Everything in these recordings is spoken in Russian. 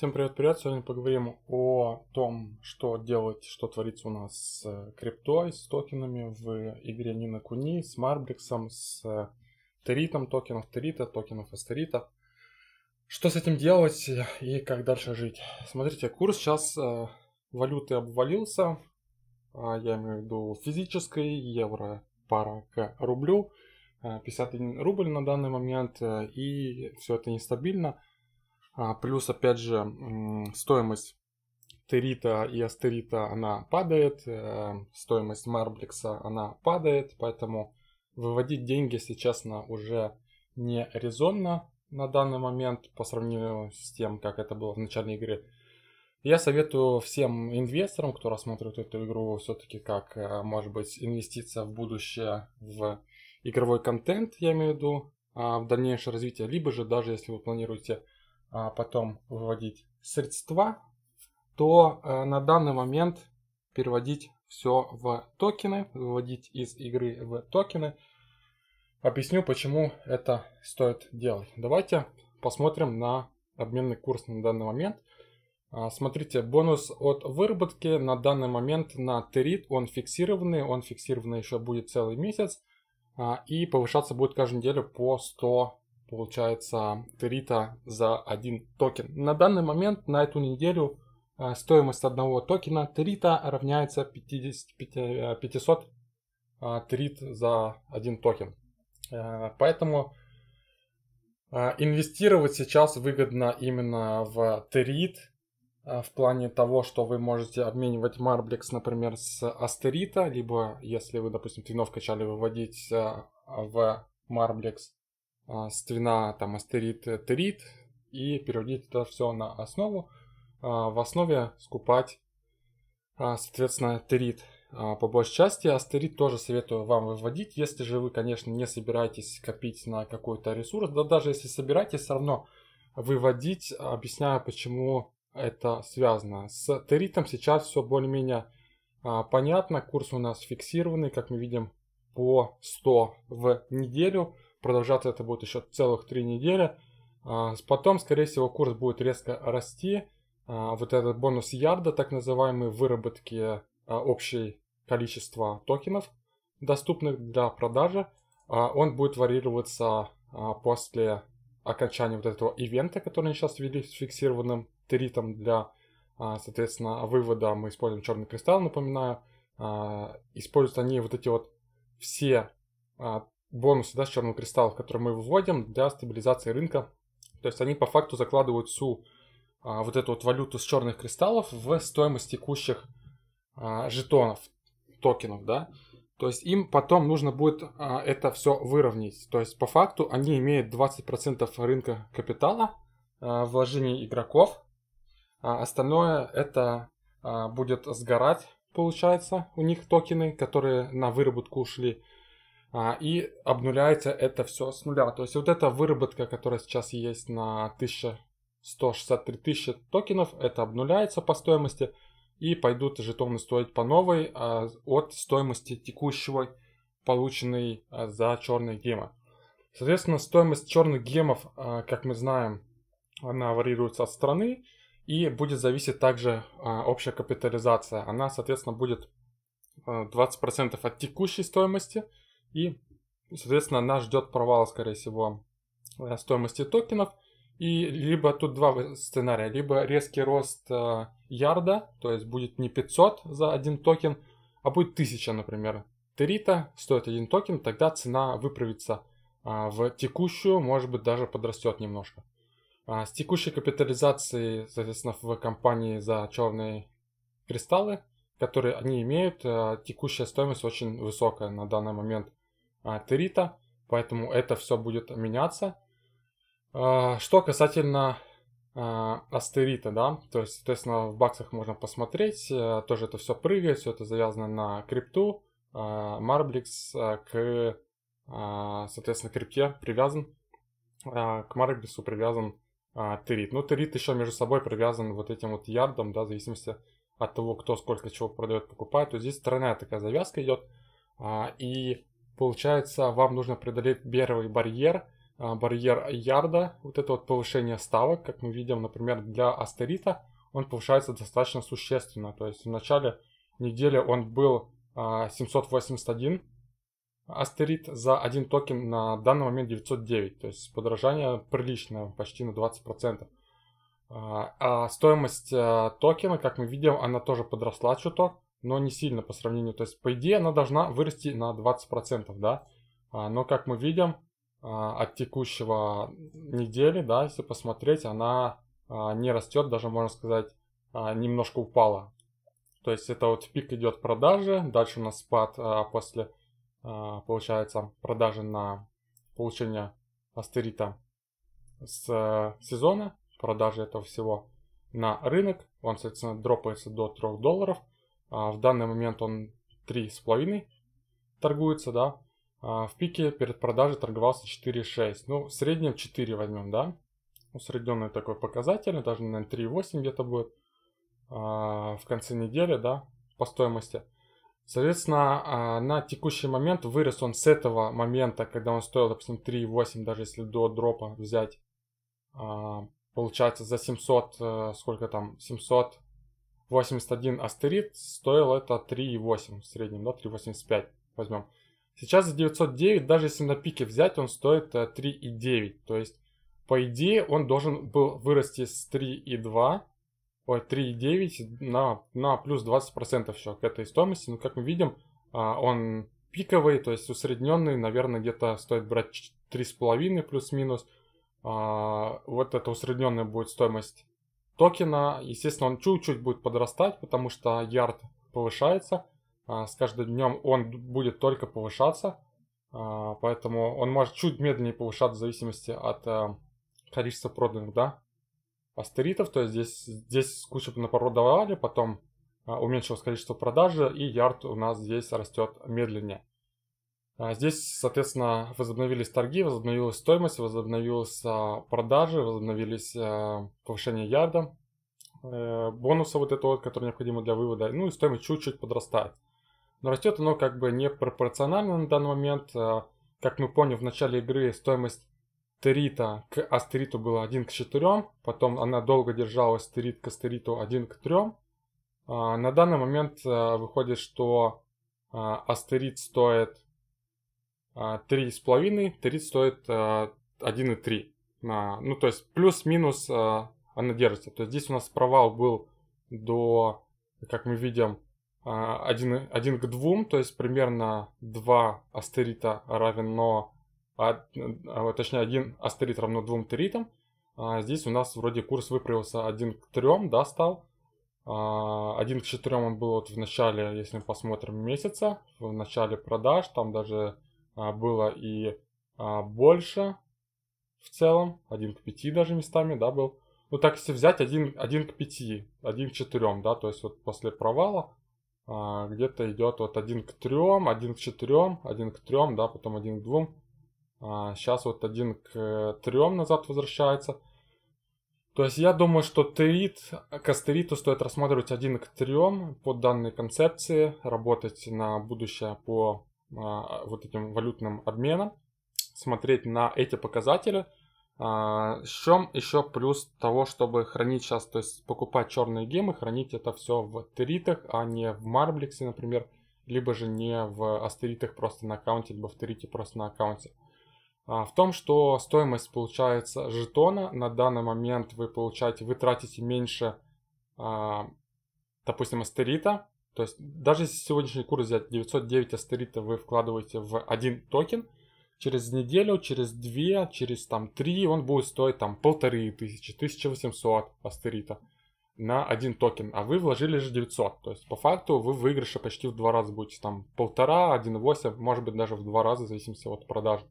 Всем привет-привет! Сегодня поговорим о том, что делать, что творится у нас с э, криптой, с токенами в игре Нина Куни, с Марбриксом, с э, Теритом, токенов Терита, токенов Астерита. Что с этим делать и как дальше жить? Смотрите, курс сейчас э, валюты обвалился, а, я имею в виду физической, евро пара к рублю, 51 рубль на данный момент, и все это нестабильно – а, плюс, опять же, стоимость террита и астерита она падает, э, стоимость марблекса она падает, поэтому выводить деньги сейчас на уже не резонно на данный момент по сравнению с тем, как это было в начале игры. Я советую всем инвесторам, кто рассматривает эту игру все-таки как, э, может быть, инвестиция в будущее, в игровой контент, я имею в виду, а, в дальнейшее развитие, либо же даже если вы планируете а потом выводить средства, то э, на данный момент переводить все в токены, выводить из игры в токены. Объясню, почему это стоит делать. Давайте посмотрим на обменный курс на данный момент. А, смотрите, бонус от выработки на данный момент на Терит, он фиксированный, он фиксированный еще будет целый месяц. А, и повышаться будет каждую неделю по 100 получается, Терита за один токен. На данный момент, на эту неделю, э, стоимость одного токена Терита равняется 50, 500 Терит за один токен. Э, поэтому э, инвестировать сейчас выгодно именно в Терит, в плане того, что вы можете обменивать Мarblex, например, с Астерита, либо если вы, допустим, тренов качали, выводить в Marblex а, стена там астерит, э, терит, и переводить это все на основу. А, в основе скупать, а, соответственно, терит. По большей части астерит тоже советую вам выводить, если же вы, конечно, не собираетесь копить на какой-то ресурс, да даже если собираетесь, все равно выводить, объясняю, почему это связано. С теритом сейчас все более-менее понятно, курс у нас фиксированный, как мы видим, по 100 в неделю – Продолжаться это будет еще целых три недели. А, потом, скорее всего, курс будет резко расти. А, вот этот бонус ярда, так называемые выработки а, общей количества токенов, доступных для продажи, он будет варьироваться после окончания вот этого ивента, который они сейчас ввели с фиксированным тритом для, соответственно, вывода. Мы используем черный кристалл, напоминаю. Используют они вот эти вот все бонусы да, с черного кристалла, которые мы выводим для стабилизации рынка. То есть они по факту закладывают всю а, вот эту вот валюту с черных кристаллов в стоимость текущих а, жетонов, токенов, да. То есть им потом нужно будет а, это все выровнять. То есть по факту они имеют 20% рынка капитала, а, вложений игроков. А остальное это а, будет сгорать, получается, у них токены, которые на выработку ушли. А, и обнуляется это все с нуля. То есть вот эта выработка, которая сейчас есть на 1163 тысячи токенов, это обнуляется по стоимости и пойдут жетоны стоить по новой а, от стоимости текущего, полученной а, за черные гемы. Соответственно, стоимость черных гемов, как мы знаем, она варьируется от страны и будет зависеть также общая капитализация. Она, соответственно, будет 20% от текущей стоимости – и, соответственно, нас ждет провал, скорее всего, э, стоимости токенов. И либо тут два сценария. Либо резкий рост э, ярда, то есть будет не 500 за один токен, а будет 1000, например. Терита стоит один токен, тогда цена выправится э, в текущую, может быть, даже подрастет немножко. Э, с текущей капитализацией, соответственно, в компании за черные кристаллы, которые они имеют, э, текущая стоимость очень высокая на данный момент – а, Терита, поэтому это все будет меняться. А, что касательно а, астерита, да, то есть, соответственно, в баксах можно посмотреть, э, тоже это все прыгает, все это завязано на крипту, Марбликс к, соответственно, крипте привязан, к Марбликсу привязан Терит. Ну, Терит еще между собой привязан вот этим вот ярдом, да, в зависимости от того, кто сколько чего продает, покупает. То есть здесь тройная такая завязка идет, и Получается, вам нужно преодолеть первый барьер, а, барьер ярда, вот это вот повышение ставок, как мы видим, например, для астерита, он повышается достаточно существенно. То есть в начале недели он был 781 а, астерит за один токен, на данный момент 909. То есть подорожание приличное, почти на 20%. А, а стоимость токена, как мы видим, она тоже подросла чуток но не сильно по сравнению. То есть, по идее, она должна вырасти на 20%, да. А, но, как мы видим, а, от текущего недели, да, если посмотреть, она а, не растет, даже, можно сказать, немножко упала. То есть это вот пик идет продажи, дальше у нас спад после, получается, продажи на получение астерита с э, сезона, продажи этого всего на рынок. Он, соответственно, дропается до 3 долларов – а, в данный момент он 3,5 торгуется, да. А, в пике перед продажей торговался 4,6. Ну, в среднем 4 возьмем, да. Усредненный такой показатель, даже, наверное, 3,8 где-то будет а, в конце недели, да, по стоимости. Соответственно, на текущий момент вырос он с этого момента, когда он стоил, допустим, 3,8, даже если до дропа взять, получается, за 700, э, сколько там, 700 81 астерит, стоил это 3,8 в среднем, да, 3,85 возьмем. Сейчас за 909, даже если на пике взять, он стоит 3,9. Э, то есть, по идее, он должен был вырасти с 3,2, ой, 3,9 на, на плюс 20% еще к этой стоимости. Но, как мы видим, а, он пиковый, то есть усредненный, наверное, где-то стоит брать 3,5 плюс-минус. А, вот это усредненная будет стоимость токена. Естественно, он чуть-чуть будет подрастать, потому что ярд повышается. А, с каждым днем он будет только повышаться. А, поэтому он может чуть медленнее повышаться в зависимости от а, количества проданных, да, астеритов. То есть здесь, здесь кучу напродавали, потом уменьшилось количество продажи, и ярд у нас здесь растет медленнее. А, здесь, соответственно, возобновились торги, возобновилась стоимость, возобновились а, продажи, возобновились а, повышение ярда, э, бонуса вот этого, который необходимо для вывода, ну и стоимость чуть-чуть подрастает. Но растет оно как бы не пропорционально на данный момент. Как мы поняли в начале игры стоимость Терита к Астериту была 1 к 4, потом она долго держалась Терит к Астериту 1 к 3. На данный момент выходит, что Астерит стоит а, три с половиной 3 стоит а, один и три Ну, то есть плюс-минус а, она держится. То есть здесь у нас провал был до, как мы видим, 1, 1 к 2, то есть примерно 2 астерита равно, точнее 1 астерит равно 2 теритам. Здесь у нас вроде курс выправился 1 к 3, да, стал. 1 к 4 он был вот в начале, если мы посмотрим, месяца, в начале продаж, там даже а, было и а, больше в целом, 1 к 5 даже местами, да, был. Ну так если взять 1, 1 к 5, 1 к 4, да, то есть вот после провала а, где-то идет вот 1 к 3, 1 к 4, 1 к 3, да, потом 1 к 2. сейчас вот 1 к 3 назад возвращается. То есть я думаю, что терит, к астериту стоит рассматривать 1 к 3 по данной концепции, работать на будущее по а, вот этим валютным обменом, смотреть на эти показатели. А, в чем еще плюс того, чтобы хранить сейчас, то есть покупать черные гемы, хранить это все в теритах, а не в марблексе, например, либо же не в астеритах просто на аккаунте, либо в терите просто на аккаунте. А, в том, что стоимость получается жетона, на данный момент вы получаете, вы тратите меньше, допустим, астерита, то есть даже если сегодняшний курс взять 909 астерита вы вкладываете в один токен, через неделю, через две, через там три он будет стоить там полторы тысячи, 1800 астерита на один токен, а вы вложили же 900. То есть по факту вы выигрыша почти в два раза будете, там полтора, 1,8, может быть даже в два раза, в зависимости от продажи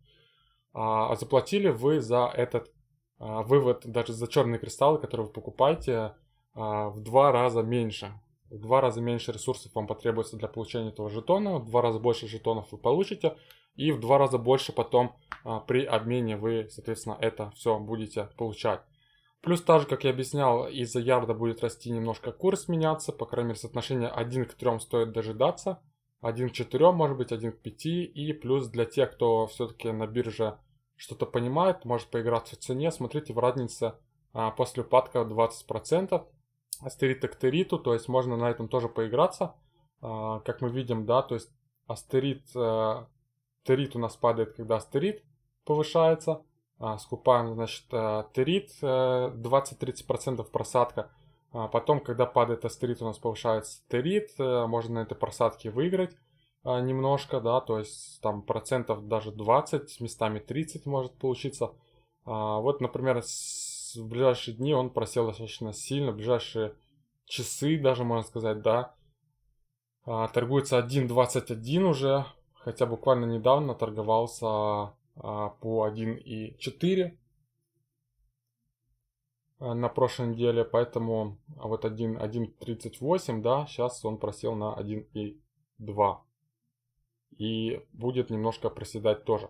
а, а заплатили вы за этот а, вывод, даже за черные кристаллы, которые вы покупаете, а, в два раза меньше в два раза меньше ресурсов вам потребуется для получения этого жетона, в два раза больше жетонов вы получите, и в два раза больше потом а, при обмене вы, соответственно, это все будете получать. Плюс, так же, как я объяснял, из-за ярда будет расти немножко курс меняться, по крайней мере, соотношение 1 к 3 стоит дожидаться, 1 к 4, может быть, 1 к 5, и плюс для тех, кто все-таки на бирже что-то понимает, может поиграться в цене, смотрите в разнице а, после упадка 20%, астерита к териту, то есть можно на этом тоже поиграться. А, как мы видим, да, то есть астерит, э, терит у нас падает, когда астерит повышается. А, скупаем, значит, э, терит 20-30% э, просадка. А потом, когда падает астерит, у нас повышается терит. Можно на этой просадке выиграть немножко, да, то есть там процентов даже 20, местами 30 может получиться. Вот, например, в ближайшие дни он просел достаточно сильно, в ближайшие часы даже, можно сказать, да. А, торгуется 1.21 уже, хотя буквально недавно торговался а, по 1.4 а, на прошлой неделе, поэтому а вот 1.38, да, сейчас он просел на 1.2 и будет немножко проседать тоже.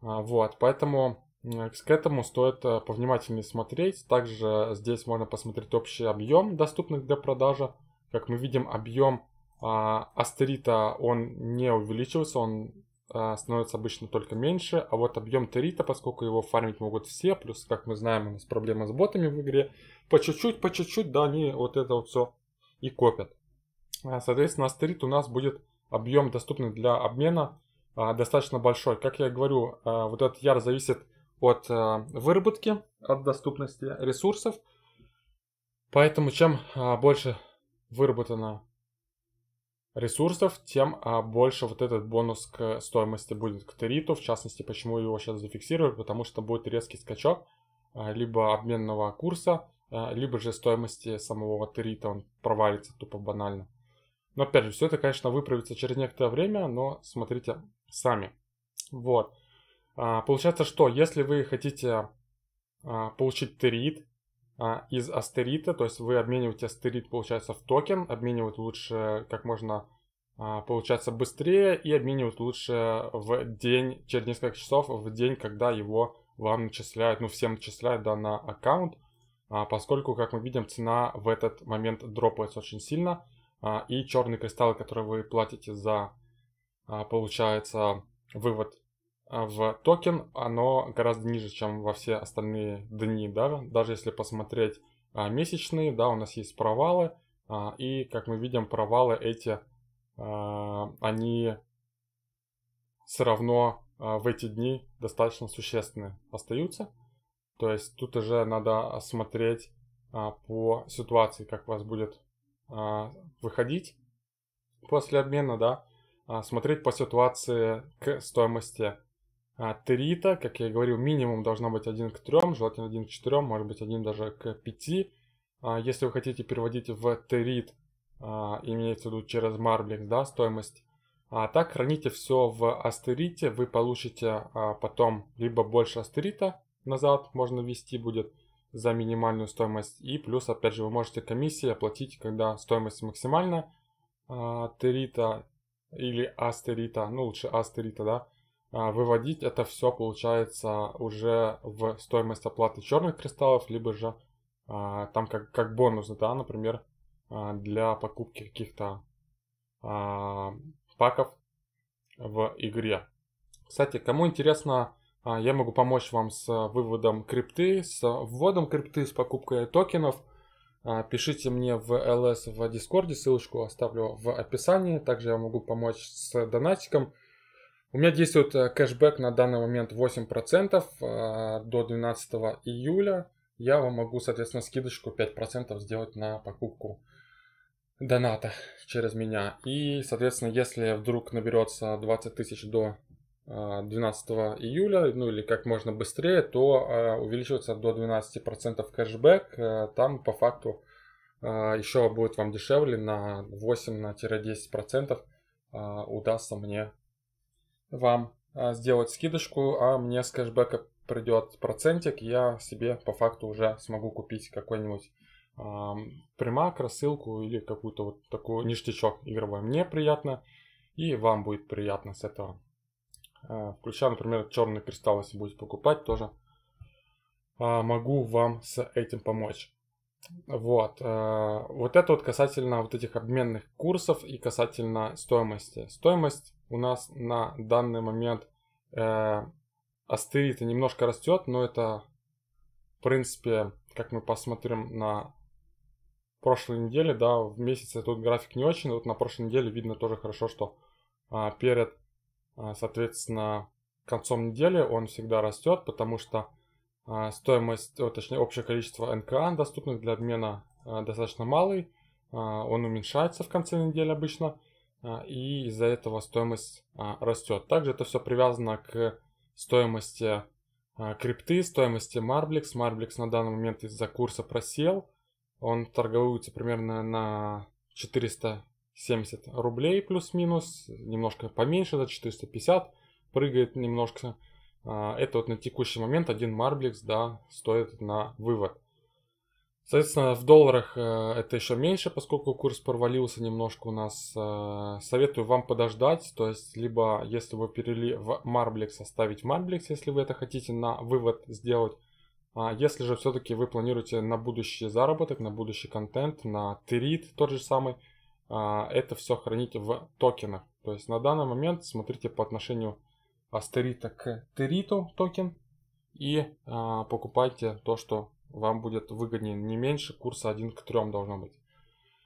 А, вот, поэтому Э, к этому стоит э, повнимательнее смотреть. Также здесь можно посмотреть общий объем доступных для продажи. Как мы видим, объем а, астерита он не увеличивается, он а, становится обычно только меньше. А вот объем терита, поскольку его фармить могут все, плюс, как мы знаем, у нас проблемы с ботами в игре, по чуть-чуть, по чуть-чуть, да, они вот это вот все и копят. Соответственно, астерит у нас будет объем доступный для обмена достаточно большой. Как я говорю, вот этот яр зависит от э, выработки, от доступности ресурсов. Поэтому чем э, больше выработано ресурсов, тем э, больше вот этот бонус к стоимости будет к териту. В частности, почему его сейчас зафиксируют? потому что будет резкий скачок либо обменного курса, либо же стоимости самого терита, он провалится тупо банально. Но опять же, все это, конечно, выправится через некоторое время, но смотрите сами. Вот. А, получается, что если вы хотите а, получить терит а, из астерита, то есть вы обмениваете астерит, получается, в токен, обменивают лучше как можно получается быстрее и обменивают лучше в день, через несколько часов, в день, когда его вам начисляют, ну всем начисляют да, на аккаунт, поскольку, как мы видим, цена в этот момент дропается очень сильно, и черный кристалл который вы платите за, получается, вывод а в токен, оно гораздо ниже, чем во все остальные дни, да, даже если посмотреть а, месячные, да, у нас есть провалы, а, и, как мы видим, провалы эти, а, они все равно а, в эти дни достаточно существенные остаются, то есть тут уже надо смотреть а, по ситуации, как у вас будет а, выходить после обмена, да, а, смотреть по ситуации к стоимости а, Трита, как я и говорил, минимум должно быть 1 к 3, желательно 1 к 4, может быть 1 даже к 5. А если вы хотите переводить в Терит, а, имеется в виду через Marblix, да, стоимость, а так храните все в астерите, вы получите а, потом либо больше астерита назад можно ввести будет за минимальную стоимость. И плюс, опять же, вы можете комиссии оплатить, когда стоимость максимальная, а, терита или астерита, ну лучше астерита, да, а, выводить это все получается уже в стоимость оплаты черных кристаллов, либо же а, там как, как бонус, да, например, а, для покупки каких-то паков в игре. Кстати, кому интересно, я могу помочь вам с выводом крипты, с вводом крипты, с покупкой токенов. Пишите мне в LS в Discord, ссылочку оставлю в описании. Также я могу помочь с донатиком. У меня действует э, кэшбэк на данный момент 8% э, до 12 июля. Я вам могу, соответственно, скидочку 5% сделать на покупку доната через меня. И, соответственно, если вдруг наберется 20 тысяч до 12 э, июля, ну или как можно быстрее, то увеличивается до 12% кэшбэк. Там по факту еще будет вам дешевле на 8-10% удастся мне вам а, сделать скидочку, а мне с кэшбэка придет процентик, я себе по факту уже смогу купить какой-нибудь э, примак, рассылку или какую-то вот такую ништячок игровой. Мне приятно и вам будет приятно с этого. Э, а, включая, например, черный кристалл, если будете покупать, тоже э, могу вам с этим помочь. Вот. Э, вот это вот касательно вот этих обменных курсов и касательно стоимости. Стоимость у нас на данный момент э, астерита немножко растет, но это, в принципе, как мы посмотрим на прошлой неделе, да, в месяце тут график не очень, вот на прошлой неделе видно тоже хорошо, что а, перед, а, соответственно, концом недели он всегда растет, потому что а, стоимость, точнее, общее количество НКА, доступных для обмена, а, достаточно малый, а, он уменьшается в конце недели обычно, а, и из-за этого стоимость а, растет. Также это все привязано к стоимости а, крипты, стоимости Marblex. Marblex на данный момент из-за курса просел. Он торгуется примерно на 470 рублей плюс-минус, немножко поменьше, за 450, прыгает немножко. Это вот на текущий момент один Marblex да, стоит на вывод. Соответственно, в долларах э, это еще меньше, поскольку курс провалился немножко у нас. Э, советую вам подождать, то есть, либо если вы перели в Marblex, оставить Marblex, если вы это хотите на вывод сделать. А если же все-таки вы планируете на будущий заработок, на будущий контент, на трит тот же самый, а, это все хранить в токенах. То есть на данный момент смотрите по отношению астерита к териту токен и а, покупайте то, что вам будет выгоднее не меньше курса 1 к 3 должно быть.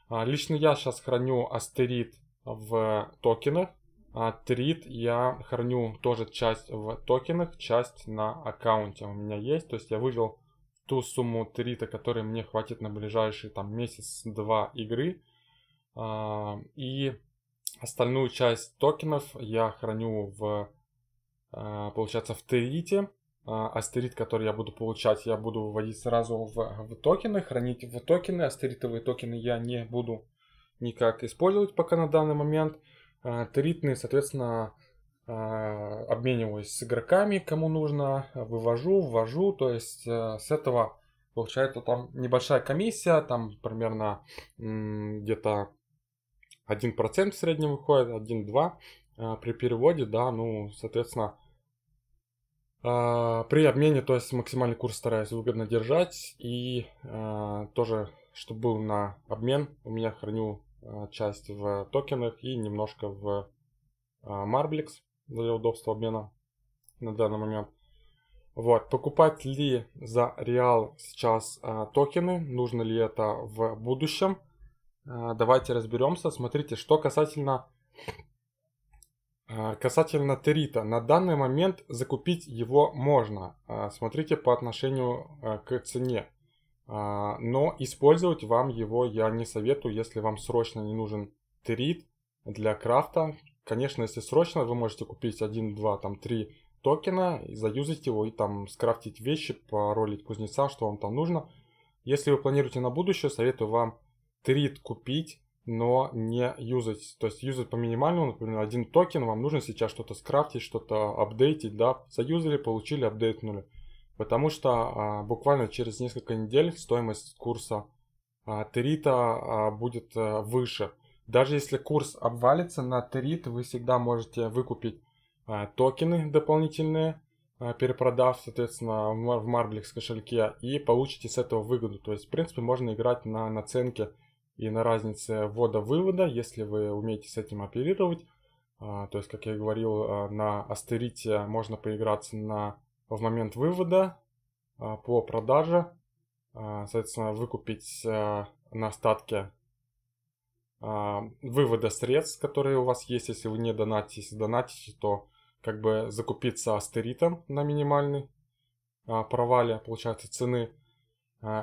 А, лично я сейчас храню астерит в токенах, а трит я храню тоже часть в токенах, часть на аккаунте у меня есть. То есть я вывел ту сумму трита, которой мне хватит на ближайший там месяц-два игры. А, и остальную часть токенов я храню в, а, получается, в трите. А, астерит, который я буду получать, я буду выводить сразу в, в токены, хранить в токены. Астеритовые токены я не буду никак использовать пока на данный момент. А, Теритные, соответственно, а, обмениваюсь с игроками, кому нужно, вывожу, ввожу. То есть э, с этого получается там небольшая комиссия, там примерно где-то 1% в среднем выходит, 1-2 при переводе, да, ну, соответственно, а, при обмене, то есть максимальный курс стараюсь выгодно держать и э, тоже, чтобы был на обмен, у меня храню э, часть в токенах и немножко в э, Marblex для удобства обмена на данный момент. Вот, покупать ли за реал сейчас э, токены, нужно ли это в будущем, э, давайте разберемся. Смотрите, что касательно а, касательно Терита, на данный момент закупить его можно, а, смотрите по отношению а, к цене. Но использовать вам его я не советую, если вам срочно не нужен Терит для крафта. Конечно, если срочно, вы можете купить 1, 2, там 3 токена, заюзать его и там скрафтить вещи, паролить кузнеца, что вам там нужно. Если вы планируете на будущее, советую вам Терит купить, но не юзать. То есть юзать по минимальному, например, один токен, вам нужно сейчас что-то скрафтить, что-то апдейтить, да, заюзали, получили, апдейтнули. Потому что а, буквально через несколько недель стоимость курса а, Терита а, будет а, выше. Даже если курс обвалится на Терит, вы всегда можете выкупить а, токены дополнительные, а, перепродав, соответственно, в, в Marblex кошельке и получите с этого выгоду. То есть, в принципе, можно играть на наценке и на разнице ввода-вывода, если вы умеете с этим оперировать. А, то есть, как я говорил, а, на астерите можно поиграться на, в момент вывода а, по продаже. Соответственно, выкупить на остатке вывода средств, которые у вас есть, если вы не донатите. Если донатите, то как бы закупиться астеритом на минимальный провале, получается, цены,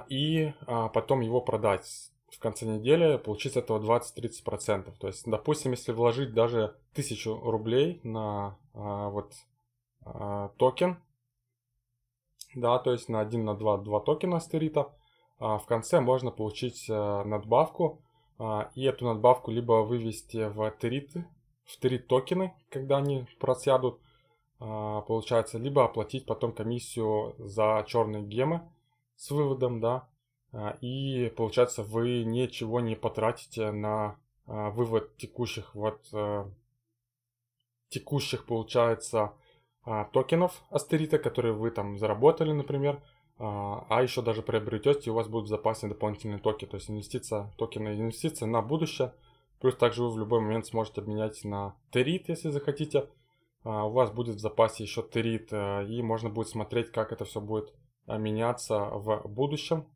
и потом его продать в конце недели получить с этого 20-30%. То есть, допустим, если вложить даже 1000 рублей на а, вот а, токен, да, то есть на 1, на 2, 2 токена стерита, а, в конце можно получить а, надбавку, а, и эту надбавку либо вывести в териты, в терит токены, когда они просядут, а, получается, либо оплатить потом комиссию за черные гемы с выводом, да, а, и получается вы ничего не потратите на а, вывод текущих вот а, текущих получается токенов астерита, которые вы там заработали, например, а еще даже приобретете, у вас будут в запасе дополнительные токи, то есть инвестиция, токены инвестиции на будущее, плюс также вы в любой момент сможете обменять на терит, если захотите, у вас будет в запасе еще терит, и можно будет смотреть, как это все будет меняться в будущем,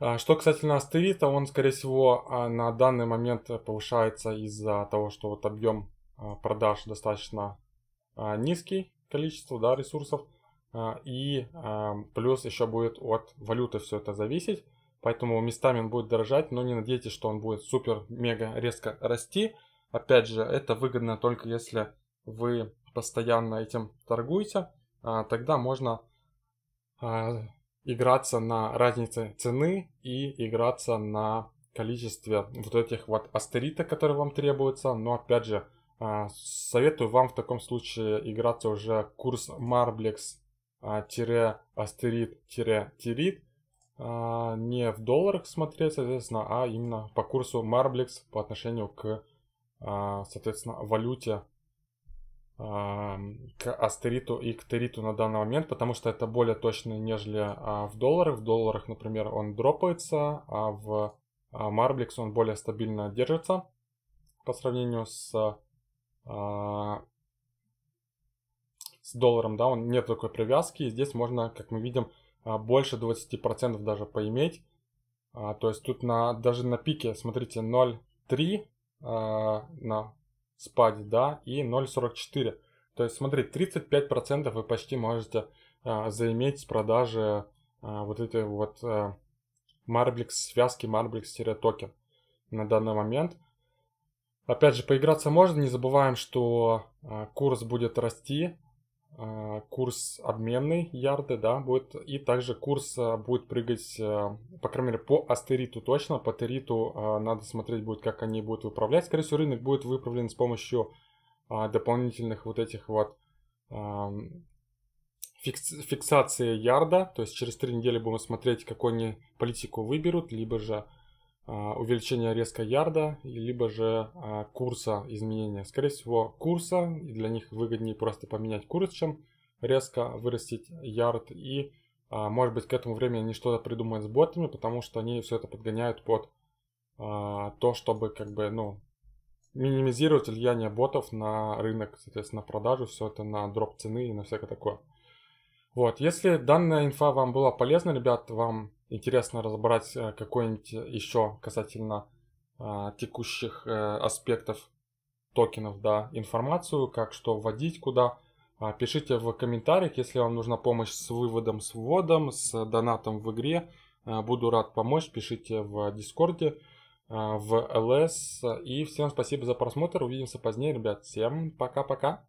а, что касательно астерита, он, скорее всего, а, на данный момент повышается из-за того, что вот объем а, продаж достаточно низкий, количество да, ресурсов, и плюс еще будет от валюты все это зависеть, поэтому местами он будет дорожать, но не надейтесь, что он будет супер-мега резко расти. Опять же, это выгодно только если вы постоянно этим торгуете, тогда можно играться на разнице цены и играться на количестве вот этих вот астеритов, которые вам требуются. Но опять же, а, советую вам в таком случае играться уже курс Marblex-астерит-тирит, а, а, не в долларах смотреть, соответственно, а именно по курсу Marblex по отношению к, соответственно, валюте к астериту и к териту на данный момент, потому что это более точно, нежели а, в долларах. В долларах, например, он дропается, а в Марбликс он более стабильно держится по сравнению с, а, с долларом, да, он нет такой привязки, и здесь можно, как мы видим, а, больше 20% даже поиметь. То есть тут на, даже на пике, смотрите, 0,3 на спать, да, и 0,44. То есть, смотри, 35% вы почти можете э, заиметь с продажи э, вот этой вот э, а, Marblex, связки Marblex-токен на данный момент. Опять же, поиграться можно, не забываем, что э, курс будет расти, а, курс обменный ярды, да, будет, и также курс а, будет прыгать, а, по крайней мере, по астериту точно, по териту надо смотреть будет, как они будут выправлять. Скорее всего, рынок будет выправлен с помощью дополнительных вот этих вот фиксации ярда, то есть через три недели будем смотреть, какую они политику выберут, либо же а, увеличение резко ярда, либо же а, курса изменения. Скорее всего, курса, для них выгоднее просто поменять курс, чем резко вырастить ярд. И, а, может быть, к этому времени они что-то придумают с ботами, потому что они все это подгоняют под то, чтобы как бы, ну, минимизировать влияние ботов на рынок, соответственно, на продажу, все это на дроп цены и на всякое такое. Вот, если данная инфа вам была полезна, ребят, вам интересно разобрать э, какой-нибудь еще касательно а, текущих а, аспектов токенов, да, информацию, как что вводить, куда, а, пишите в комментариях, если вам нужна помощь с выводом, с вводом, с донатом в игре, буду рад помочь, пишите в Дискорде, в ЛС, и всем спасибо за просмотр, увидимся позднее, ребят, всем пока-пока!